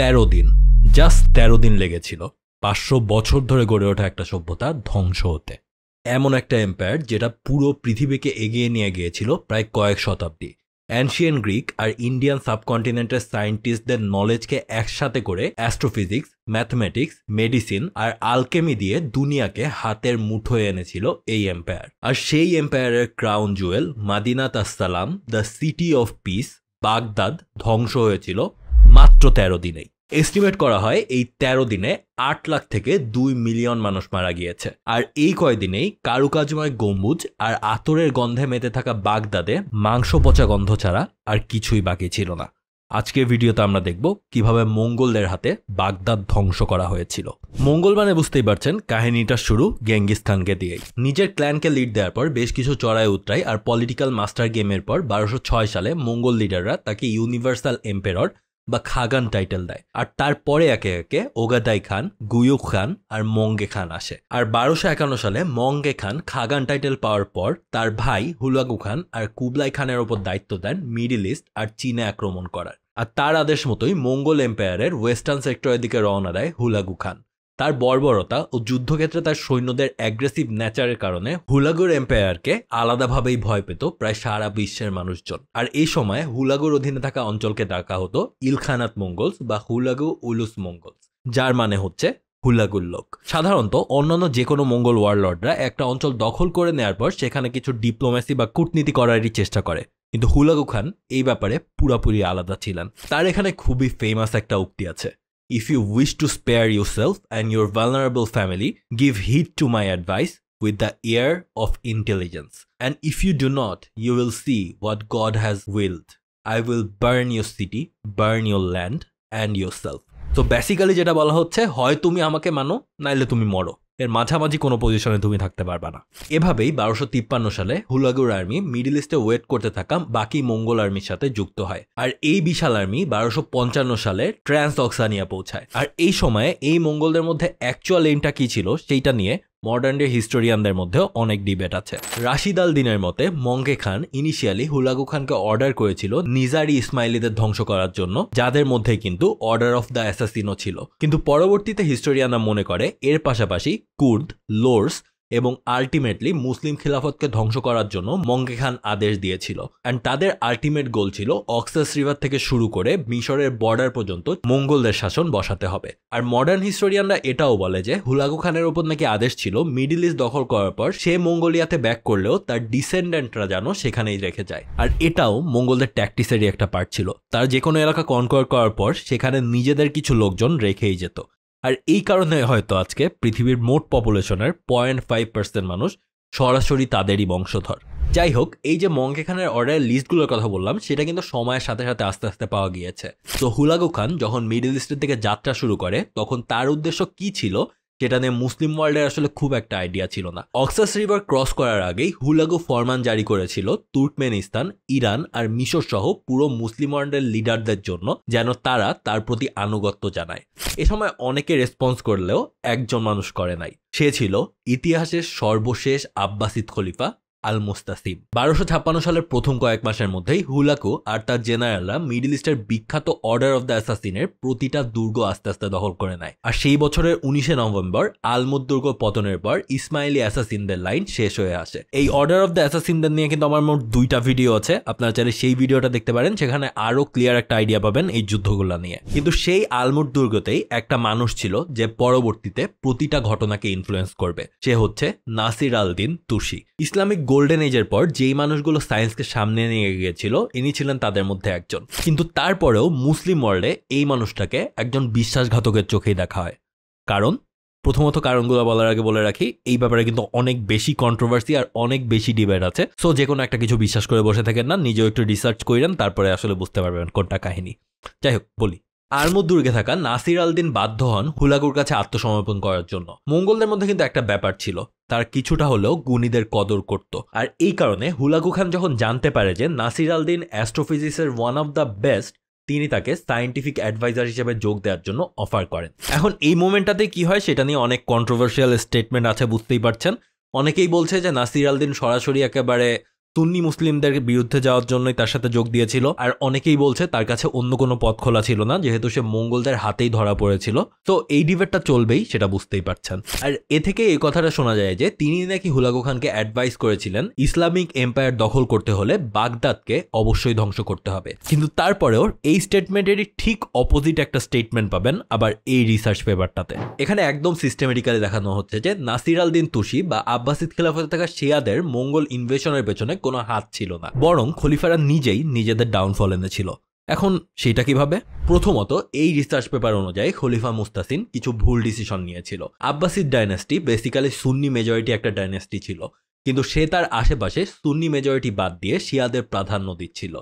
তেরো দিন জাস্ট তেরো দিন লেগেছিল পাঁচশো বছর ধরে গড়ে ওঠা একটা সভ্যতা ধ্বংস হতে এমন একটা এম্পায়ার যেটা পুরো পৃথিবীকে এগিয়ে নিয়ে গিয়েছিল প্রায় কয়েক শতাব্দী অ্যানশিয়ান গ্রিক আর ইন্ডিয়ান সাবকন্টিনেন্টের সায়েন্টিস্টদের নলেজকে একসাথে করে অ্যাস্ট্রোফিজিক্স ম্যাথমেটিক্স মেডিসিন আর আলকেমি দিয়ে দুনিয়াকে হাতের মুঠোয় এনেছিল এই এম্পায়ার আর সেই এম্পায়ারের crown jewel Madinat Assalam the city of peace Baghdad ধ্বংস হয়েছিল মাত্র তেরো দিনেই এস্টিমেট করা হয় এই তেরো দিনে আট লাখ থেকে দুই মিলিয়ন মানুষ মারা গিয়েছে আর এই কয়দিনেই কারুকাজময় গম্বুজ আর আতরের গন্ধে মেতে থাকা বাগদাদে মাংস পচা গন্ধ ছাড়া আর কিছুই বাকি ছিল না আজকের ভিডিওতে আমরা দেখব কিভাবে মঙ্গলদের হাতে বাগদাদ ধ্বংস করা হয়েছিল মঙ্গল মানে বুঝতেই পারছেন কাহিনীটা শুরু গেঙ্গিস্তানকে খানকে দিয়েই নিজের ক্ল্যানকে লিড দেওয়ার পর বেশ কিছু চড়াই উতরাই আর পলিটিক্যাল মাস্টার গেমের পর বারোশো সালে মঙ্গল লিডাররা তাকে ইউনিভার্সাল এম্পেরর বা খাগান টাইটেল দেয় আর তারপরে একে একে ওগাদাই খান গুয়ুক খান আর মঙ্গে খান আসে আর বারোশো একান্ন সালে মঙ্গে খান খাগান টাইটেল পাওয়ার পর তার ভাই হুলাগু খান আর কুবলাই খানের ওপর দায়িত্ব দেন মিডিল ইস্ট আর চীনে আক্রমণ করার আর তার আদেশ মতোই মঙ্গল এম্পায়ারের ওয়েস্টার্ন সেক্টরের দিকে রওনা দেয় হুলাগু খান তার বর্বরতা ও যুদ্ধক্ষেত্রে তার সৈন্যদের অ্যাগ্রেসিভ নেচারের কারণে হুলাগুর এম্পায়ারকে আলাদাভাবেই ভয় পেত প্রায় সারা বিশ্বের মানুষজন আর এই সময় হুলাগুর অধীনে থাকা অঞ্চলকে ডাকা হতো ইলখানাত মঙ্গলস বা হুলাগু উলুস মঙ্গলস যার মানে হচ্ছে হুল্লাগুল লোক সাধারণত অন্যান্য যে কোনো মঙ্গল ওয়ারলর্ডরা একটা অঞ্চল দখল করে নেয়ার পর সেখানে কিছু ডিপ্লোমেসি বা কূটনীতি করারই চেষ্টা করে কিন্তু হুলাগু খান এই ব্যাপারে পুরাপুরি আলাদা ছিলেন তার এখানে খুবই ফেমাস একটা উক্তি আছে If you wish to spare yourself and your vulnerable family, give heed to my advice with the ear of intelligence. And if you do not, you will see what God has willed. I will burn your city, burn your land and yourself. So basically, যেটা বলা হচ্ছে হয় তুমি আমাকে মানো নাইলে tumi moro. এর মাঝামাঝি কোনো পজিশনে তুমি থাকতে পারবা না এভাবেই বারোশো তিপ্পান্ন সালে হুলাগুর আর্মি মিডিল ইস্টে ওয়েট করতে থাকা বাকি মঙ্গল আর্মির সাথে যুক্ত হয় আর এই বিশাল আর্মি বারোশো পঞ্চান্ন সালে ট্রান্স অক্সানিয়া পৌঁছায় আর এই সময়ে এই মঙ্গলদের মধ্যে অ্যাকচুয়াল এইমটা কী ছিল সেইটা নিয়ে মডার্ন ডে হিস্টোরিয়ানদের মধ্যে অনেক ডিবেট আছে রাশিদ আল দিনের মতে মঙ্গে খান ইনিশিয়ালি হুলাগু খানকে অর্ডার করেছিল নিজারি ইসমাইলিদের ধ্বংস করার জন্য যাদের মধ্যে কিন্তু অর্ডার অফ দ্য অ্যাসাসিনও ছিল কিন্তু পরবর্তীতে হিস্টোরিয়ানরা মনে করে এর পাশাপাশি কুর্দ লোর্স এবং আলটিমেটলি মুসলিম খিলাফতকে ধ্বংস করার জন্য মঙ্গে খান আদেশ দিয়েছিল অ্যান্ড তাদের আলটিমেট গোল ছিল অক্সাস রিভার থেকে শুরু করে মিশরের বর্ডার পর্যন্ত মঙ্গলদের শাসন বসাতে হবে আর মডার্ন হিস্টোরিয়ানরা এটাও বলে যে হুলাগু খানের ওপর নাকি আদেশ ছিল মিডিল ইস্ট দখল করার পর সে মঙ্গোলিয়াতে ব্যাক করলেও তার ডিসেন্ডেন্টরা যেন সেখানেই রেখে যায় আর এটাও মঙ্গলদের ট্যাকটিসেরই একটা পার্ট ছিল তার যে কোনো এলাকা কনকোয়ার করার পর সেখানে নিজেদের কিছু লোকজন রেখেই যেত আর এই কারণে হয়তো আজকে পৃথিবীর মোট পপুলেশনের পয়েন্ট ফাইভ পার্সেন্ট মানুষ সরাসরি তাদেরই বংশধর যাই হোক এই যে মঙ্কে খানের অর্ডারের লিস্টগুলোর কথা বললাম সেটা কিন্তু সময়ের সাথে সাথে আস্তে আস্তে পাওয়া গিয়েছে তো হুলাগু খান যখন মিডল ইস্টের দিকে যাত্রা শুরু করে তখন তার উদ্দেশ্য কি ছিল যেটা নিয়ে মুসলিম ওয়ার্ল্ডের আসলে খুব একটা আইডিয়া ছিল না অক্সাস রিভার ক্রস করার আগেই হুলাগু ফরমান জারি করেছিল তুর্কমেনিস্তান ইরান আর মিশর সহ পুরো মুসলিম ওয়ার্ল্ডের লিডারদের জন্য যেন তারা তার প্রতি আনুগত্য জানায় এ সময় অনেকে রেসপন্স করলেও একজন মানুষ করে নাই সে ছিল ইতিহাসের সর্বশেষ আব্বাসিদ খলিফা আল মোস্তাসিব বারোশো ছাপ্পান্ন সালের প্রথম কয়েক মাসের মধ্যেই হুলাকো আর তার জেনারেলরা মিডিল ইস্টের বিখ্যাত অর্ডার অফ দ্য অ্যাসাসিনের প্রতিটা দুর্গ আস্তে আস্তে দখল করে নেয় আর সেই বছরের উনিশে নভেম্বর আলমুদ দুর্গ পতনের পর ইসমাইলি অ্যাসাসিনদের লাইন শেষ হয়ে আসে এই অর্ডার অফ দ্য অ্যাসাসিনদের নিয়ে কিন্তু আমার মোট দুইটা ভিডিও আছে আপনারা চাইলে সেই ভিডিওটা দেখতে পারেন সেখানে আরও ক্লিয়ার একটা আইডিয়া পাবেন এই যুদ্ধগুলো নিয়ে কিন্তু সেই আলমুড দুর্গতেই একটা মানুষ ছিল যে পরবর্তীতে প্রতিটা ঘটনাকে ইনফ্লুয়েন্স করবে সে হচ্ছে নাসির আল দিন তুষি ইসলামিক গোল্ডেন এজের পর যেই মানুষগুলো সায়েন্সকে সামনে নিয়ে গিয়েছিল ইনি ছিলেন তাদের মধ্যে একজন কিন্তু তারপরেও মুসলিম ওয়ার্ল্ডে এই মানুষটাকে একজন বিশ্বাসঘাতকের চোখেই দেখা হয় কারণ প্রথমত কারণগুলো বলার আগে বলে রাখি এই ব্যাপারে কিন্তু অনেক বেশি কন্ট্রোভার্সি আর অনেক বেশি ডিবেট আছে সো যে কোনো একটা কিছু বিশ্বাস করে বসে থাকেন না নিজেও একটু রিসার্চ করেন তারপরে আসলে বুঝতে পারবেন কোনটা কাহিনী যাই হোক বলি আরমুদ দুর্গে থাকা নাসির আল দিন বাধ্য হন হুলাকুর কাছে আত্মসমর্পণ করার জন্য মঙ্গলদের মধ্যে কিন্তু একটা ব্যাপার ছিল তার কিছুটা হলেও গুণীদের কদর করত আর এই কারণে হুলাগু খান যখন জানতে পারে যে নাসির আল দিন অ্যাস্ট্রোফিজিক্সের ওয়ান অফ দ্য বেস্ট তিনি তাকে সায়েন্টিফিক অ্যাডভাইজার হিসেবে যোগ দেওয়ার জন্য অফার করেন এখন এই মোমেন্টটাতে কি হয় সেটা নিয়ে অনেক কন্ট্রোভার্সিয়াল স্টেটমেন্ট আছে বুঝতেই পারছেন অনেকেই বলছে যে নাসির আল দিন সরাসরি একেবারে সুন্নি মুসলিমদের বিরুদ্ধে যাওয়ার জন্যই তার সাথে যোগ দিয়েছিল আর অনেকেই বলছে তার কাছে অন্য কোনো পথ খোলা ছিল না যেহেতু সে মঙ্গলদের হাতেই ধরা পড়েছিল তো এই ডিবেটটা চলবেই সেটা বুঝতেই পারছেন আর এ থেকে এই কথাটা শোনা যায় যে তিনি নাকি হুলাগো খানকে অ্যাডভাইস করেছিলেন ইসলামিক এম্পায়ার দখল করতে হলে বাগদাদকে অবশ্যই ধ্বংস করতে হবে কিন্তু তারপরেও এই স্টেটমেন্টেরই ঠিক অপোজিট একটা স্টেটমেন্ট পাবেন আবার এই রিসার্চ পেপারটাতে এখানে একদম সিস্টেমেটিক্যালি দেখানো হচ্ছে যে নাসির আল দিন তুষি বা আব্বাসিদ খেলাফতে থাকা শিয়াদের মঙ্গল ইনভেশনের পেছনে কোনো হাত ছিল না বরং খলিফারা নিজেই নিজেদের ডাউনফল এনেছিল এখন সেটা কিভাবে প্রথমত এই রিসার্চ পেপার অনুযায়ী খলিফা মুস্তাসিন কিছু ভুল ডিসিশন নিয়েছিল Abbasid dynasty basically Sunni majority একটা ডাইনাস্টি ছিল কিন্তু সে তার আশেপাশে সুন্নি মেজরিটি বাদ দিয়ে শিয়াদের প্রাধান্য দিচ্ছিল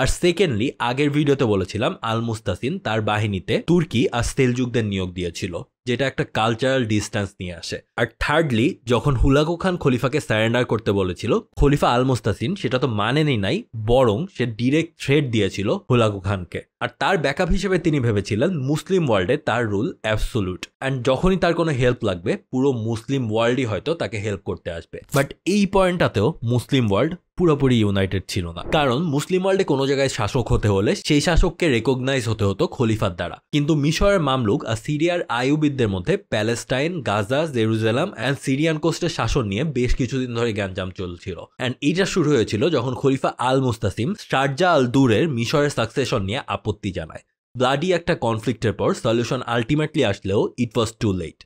আর সেকেন্ডলি আগের ভিডিওতে বলেছিলাম আল মুস্তাসিন তার বাহিনীতে তুর্কি আর সেলজুকদের নিয়োগ দিয়েছিল যেটা একটা কালচারাল ডিস্টেন্স নিয়ে আসে আর থার্ডলি যখন হুলাকু খান খলিফাকে স্যারেন্ডার করতে বলেছিল খলিফা আল মুস্তাসিন সেটা তো মানেনি নাই বরং সে ডিরেক্ট থ্রেড দিয়েছিল হুলাকু খানকে আর তার ব্যাকআপ হিসেবে তিনি ভেবেছিলেন মুসলিম ওয়ার্ল্ডে তার রুল অ্যাবসোলুট অ্যান্ড যখনই তার কোনো হেল্প লাগবে পুরো মুসলিম ওয়ার্ল্ডই হয়তো তাকে হেল্প করতে আসবে বাট এই পয়েন্টটাতেও মুসলিম ওয়ার্ল্ড পুরোপুরি ইউনাইটেড ছিল না কারণ মুসলিম ওয়ার্ল্ডে কোনো জায়গায় শাসক হতে হলে সেই শাসককে রেকগনাইজ হতে হতো খলিফার দ্বারা কিন্তু মিশরের মামলুক আর সিরিয়ার আয়ুবিদদের মধ্যে Palestine Gaza Jerusalem and Syrian কোস্টের শাসন নিয়ে বেশ কিছুদিন ধরে গ্যাঞ্জাম চলছিল অ্যান্ড এটা শুরু হয়েছিল যখন খলিফা আল মুস্তাসিম শারজা আল দূরের মিশরের সাকসেশন নিয়ে আপত্তি জানায় ব্লাডি একটা কনফ্লিক্টের পর সলিউশন আলটিমেটলি আসলেও it was too late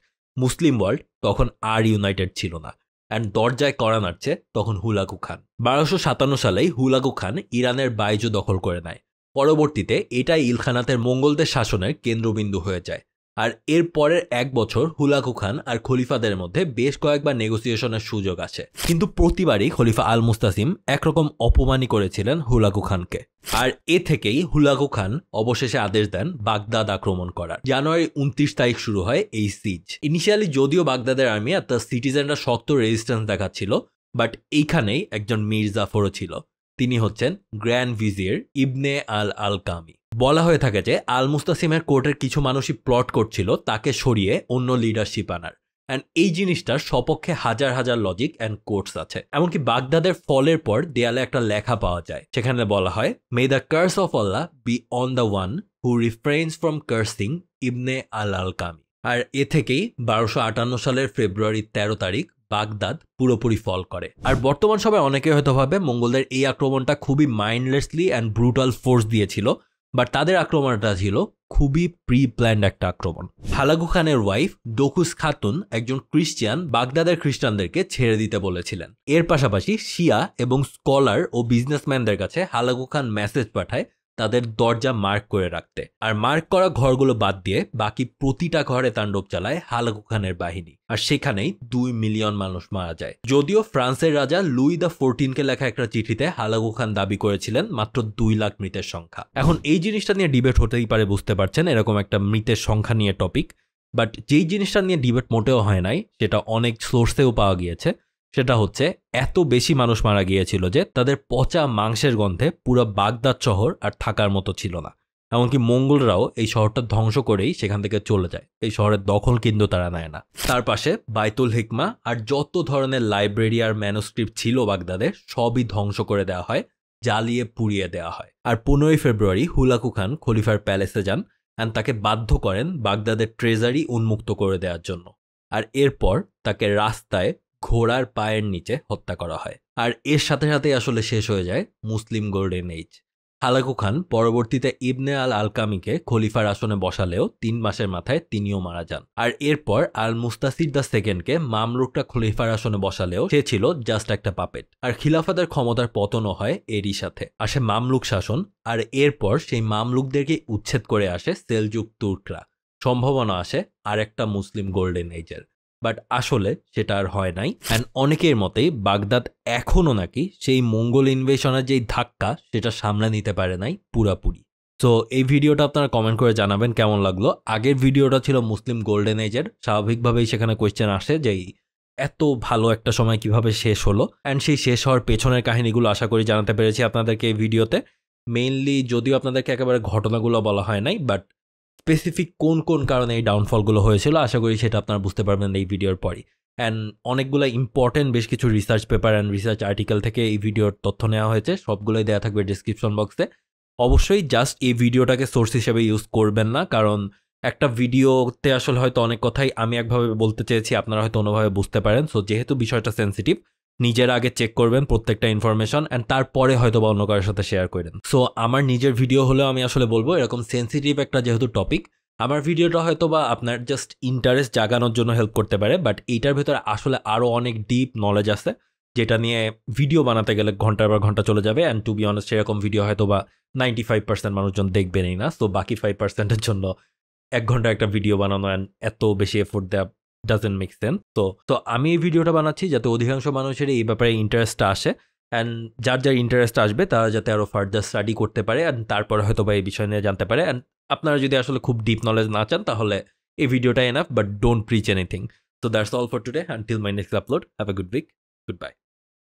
Muslim world তখন আর ইউনাইটেড ছিল না অ্যান্ড দরজায় কড়া নাড়ছে তখন হুলাকু খান বারোশো সাতান্ন সালেই হুলাকু খান ইরানের বাইজু দখল করে নেয় পরবর্তীতে এটাই ইলখানাতের মঙ্গলদের শাসনের কেন্দ্রবিন্দু হয়ে যায় আর এর পরের এক বছর হুলাকু খান আর খলিফাদের মধ্যে বেশ কয়েকবার নেগোসিয়েশনের সুযোগ আছে কিন্তু প্রতিবারই খলিফা আল মুস্তাসিম একরকম অপমানই করেছিলেন হুলাকু খানকে আর এ থেকেই হুলাকু খান অবশেষে আদেশ দেন বাগদাদ আক্রমণ করার জানুয়ারি উনত্রিশ তারিখ শুরু হয় এই সিজ ইনিশিয়ালি যদিও বাগদাদের আর্মি আর তার সিটিজেনরা শক্ত রেজিস্ট্যান্স দেখাচ্ছিল বাট এইখানেই একজন মীর জাফরও ছিল তিনি হচ্ছেন গ্র্যান্ড ভিজির ইবনে আল আলকামি বলা হয়ে থাকে যে আল মুস্তাসিমের কোর্টের কিছু মানুষই প্লট করছিল তাকে সরিয়ে অন্য লিডারশিপ আনার অ্যান্ড এই জিনিসটার সপক্ষে হাজার হাজার লজিক অ্যান্ড কোর্টস আছে এমনকি বাগদাদের ফলের পর দেয়ালে একটা লেখা পাওয়া যায় সেখানে বলা হয় may the curse of Allah be on the one who refrains from cursing ইবনে আল আল কামি আর এ থেকেই বারোশো আটান্ন সালের ফেব্রুয়ারি ১৩ তারিখ বাগদাদ পুরোপুরি ফল করে আর বর্তমান সময় অনেকে হয়তো ভাবে মঙ্গলদের এই আক্রমণটা খুবই মাইন্ডলেসলি অ্যান্ড ব্রুটাল ফোর্স দিয়েছিল বাট তাদের আক্রমণটা ছিল খুবই প্রি প্ল্যান্ড একটা আক্রমণ হালাগু খানের ওয়াইফ ডোকুস খাতুন একজন ক্রিশ্চিয়ান বাগদাদের খ্রিস্টানদেরকে ছেড়ে দিতে বলেছিলেন এর পাশাপাশি শিয়া এবং স্কলার ও বিজনেসম্যানদের কাছে হালাগু খান মেসেজ পাঠায় তাদের দরজা মার্ক করে রাখতে আর মার্ক করা ঘরগুলো বাদ দিয়ে বাকি প্রতিটা ঘরে তাণ্ডব চালায় হালাকুখানের খানের বাহিনী আর সেখানেই দুই মিলিয়ন মানুষ মারা যায় যদিও ফ্রান্সের রাজা লুই দ্য ফোরটিনকে লেখা একটা চিঠিতে হালাকু খান দাবি করেছিলেন মাত্র দুই লাখ মৃতের সংখ্যা এখন এই জিনিসটা নিয়ে ডিবেট হতেই পারে বুঝতে পারছেন এরকম একটা মৃতের সংখ্যা নিয়ে টপিক বাট যেই জিনিসটা নিয়ে ডিবেট মোটেও হয় নাই সেটা অনেক সোর্সেও পাওয়া গিয়েছে সেটা হচ্ছে এত বেশি মানুষ মারা গিয়েছিল যে তাদের পচা মাংসের গন্ধে পুরো বাগদাদ শহর আর থাকার মতো ছিল না এমনকি মঙ্গলরাও এই শহরটা ধ্বংস করেই সেখান থেকে চলে যায় এই শহরের দখল কিন্তু তারা নেয় না তার পাশে বাইতুল হিকমা আর যত ধরনের লাইব্রেরি আর ম্যানোস্ক্রিপ্ট ছিল বাগদাদের সবই ধ্বংস করে দেওয়া হয় জ্বালিয়ে পুড়িয়ে দেওয়া হয় আর পনেরোই ফেব্রুয়ারি হুলাকু খান খলিফার প্যালেসে যান অ্যান্ড তাকে বাধ্য করেন বাগদাদের ট্রেজারি উন্মুক্ত করে দেওয়ার জন্য আর এরপর তাকে রাস্তায় ঘোড়ার পায়ের নিচে হত্যা করা হয় আর এর সাথে সাথে আসলে শেষ হয়ে যায় Muslim golden age Hulagu Khan পরবর্তীতে ইবনে আল আলকামিকে খলিফার আসনে বসালেও তিন মাসের মাথায় তিনিও মারা যান আর এরপর আল মুস্তাসির দা সেকেন্ডকে মামলুকটা খলিফার আসনে বসালেও সে ছিল জাস্ট একটা পাপেট আর খিলাফাদের ক্ষমতার পতনও হয় এরই সাথে আসে মামলুক শাসন আর এরপর সেই মামলুকদেরকে উচ্ছেদ করে আসে সেলজুক তুর্করা সম্ভাবনা আসে আরেকটা মুসলিম গোল্ডেন এজের বাট আসলে সেটা আর হয় নাই অ্যান্ড অনেকের মতে বাগদাদ এখনও নাকি সেই মঙ্গল ইনভেশনের যেই ধাক্কা সেটা সামলে নিতে পারে নাই পুরাপুরি সো এই ভিডিওটা আপনারা কমেন্ট করে জানাবেন কেমন লাগলো আগের ভিডিওটা ছিল মুসলিম গোল্ডেন এজের স্বাভাবিকভাবেই সেখানে কোয়েশ্চেন আসে যে এত ভালো একটা সময় কিভাবে শেষ হলো অ্যান্ড সেই শেষ হওয়ার পেছনের কাহিনীগুলো আশা করি জানাতে পেরেছি আপনাদেরকে এই ভিডিওতে মেইনলি যদিও আপনাদেরকে একেবারে ঘটনাগুলো বলা হয় নাই বাট স্পেসিফিক কোন কোন কারণে এই ডাউনফলগুলো হয়েছিল আশা করি সেটা আপনারা বুঝতে পারবেন এই ভিডিওর পরই অ্যান্ড অনেকগুলো ইম্পর্টেন্ট বেশ কিছু research paper and research article থেকে এই ভিডিওর তথ্য নেওয়া হয়েছে সবগুলোই দেওয়া থাকবে ডিসক্রিপশন বক্সে অবশ্যই জাস্ট এই ভিডিওটাকে সোর্স হিসেবে ইউজ করবেন না কারণ একটা ভিডিওতে আসলে হয়তো অনেক কথাই আমি একভাবে বলতে চেয়েছি আপনারা হয়তো অন্যভাবে বুঝতে পারেন সো যেহেতু বিষয়টা সেন্সিটিভ নিজের আগে চেক করবেন প্রত্যেকটা ইনফরমেশন অ্যান্ড তারপরে হয়তো বা অন্য কারোর সাথে শেয়ার করেন সো আমার নিজের ভিডিও হলেও আমি আসলে বলবো এরকম সেন্সিটিভ একটা যেহেতু টপিক আমার ভিডিওটা হয়তো বা আপনার জাস্ট ইন্টারেস্ট জাগানোর জন্য হেল্প করতে পারে বাট এইটার ভেতরে আসলে আরও অনেক ডিপ নলেজ আছে যেটা নিয়ে ভিডিও বানাতে গেলে ঘন্টার পর ঘন্টা চলে যাবে অ্যান্ড টু বি অনেস্ট সেরকম ভিডিও হয়তো বা নাইনটি ফাইভ পার্সেন্ট মানুষজন দেখবেনই না সো বাকি ফাইভ পার্সেন্টের জন্য এক ঘন্টা একটা ভিডিও বানানো অ্যান্ড এত বেশি এফোর্ট দেওয়া ডাজেন্ট মেক সেন্স তো তো আমি এই ভিডিওটা বানাচ্ছি যাতে অধিকাংশ মানুষের এই ব্যাপারে ইন্টারেস্ট আসে অ্যান্ড যার যার ইন্টারেস্ট আসবে তারা যাতে আরও ফার্দার স্টাডি করতে পারে অ্যান্ড তারপর হয়তো বা এই বিষয় নিয়ে জানতে পারে অ্যান্ড আপনারা যদি আসলে খুব ডিপ নলেজ না চান তাহলে এই ভিডিওটা enough but don't preach anything তো that's all for today till my next upload have a good week good bye